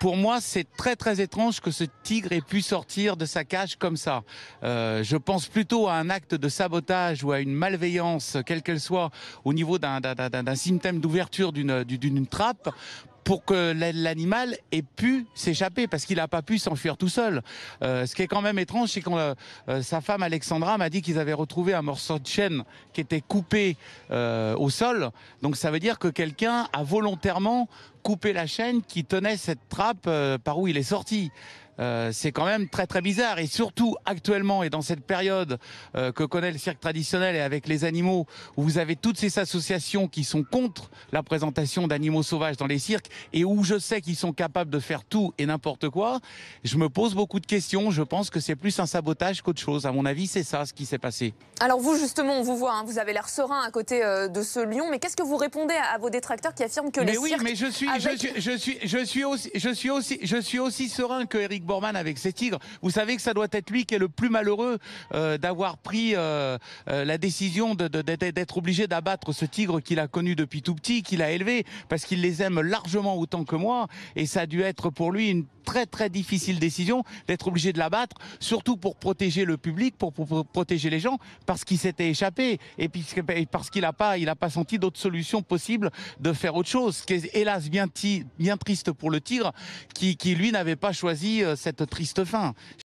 pour moi, c'est très très étrange que ce tigre ait pu sortir de sa cage comme ça. Euh, je pense plutôt à un acte de sabotage ou à une malveillance, quelle qu'elle soit, au niveau d'un symptôme d'ouverture d'une trappe, pour que l'animal ait pu s'échapper parce qu'il n'a pas pu s'enfuir tout seul. Euh, ce qui est quand même étrange, c'est quand euh, euh, sa femme Alexandra m'a dit qu'ils avaient retrouvé un morceau de chaîne qui était coupé au sol. Donc ça veut dire que quelqu'un a volontairement coupé la chaîne qui tenait cette trappe par où il est sorti. Euh, c'est quand même très très bizarre. Et surtout actuellement et dans cette période euh, que connaît le cirque traditionnel et avec les animaux, où vous avez toutes ces associations qui sont contre la présentation d'animaux sauvages dans les cirques et où je sais qu'ils sont capables de faire tout et n'importe quoi, je me pose beaucoup de questions. Je pense que c'est plus un sabotage qu'autre chose. À mon avis, c'est ça ce qui s'est passé. Alors vous justement, on vous voit, hein. vous avez l'air serein à côté euh, de ce lion, mais qu'est-ce que vous répondez à, vos détracteurs qui affirment que les oui, cirques mais je suis, je suis, je suis, je suis aussi, je suis aussi, je suis aussi serein que Eric Borman avec ses tigres. Vous savez que ça doit être lui qui est le plus malheureux euh, d'avoir pris euh, euh, la décision d'être de, obligé d'abattre ce tigre qu'il a connu depuis tout petit, qu'il a élevé, parce qu'il les aime largement autant que moi. Et ça a dû être pour lui une très très difficile décision d'être obligé de l'abattre, surtout pour protéger le public, pour, protéger les gens, parce qu'il s'était échappé et, parce qu'il n'a pas, pas senti d'autre solution possible de faire autre chose. Ce qui est hélas bien, bien triste pour le tigre, qui, qui lui n'avait pas choisi cette triste fin.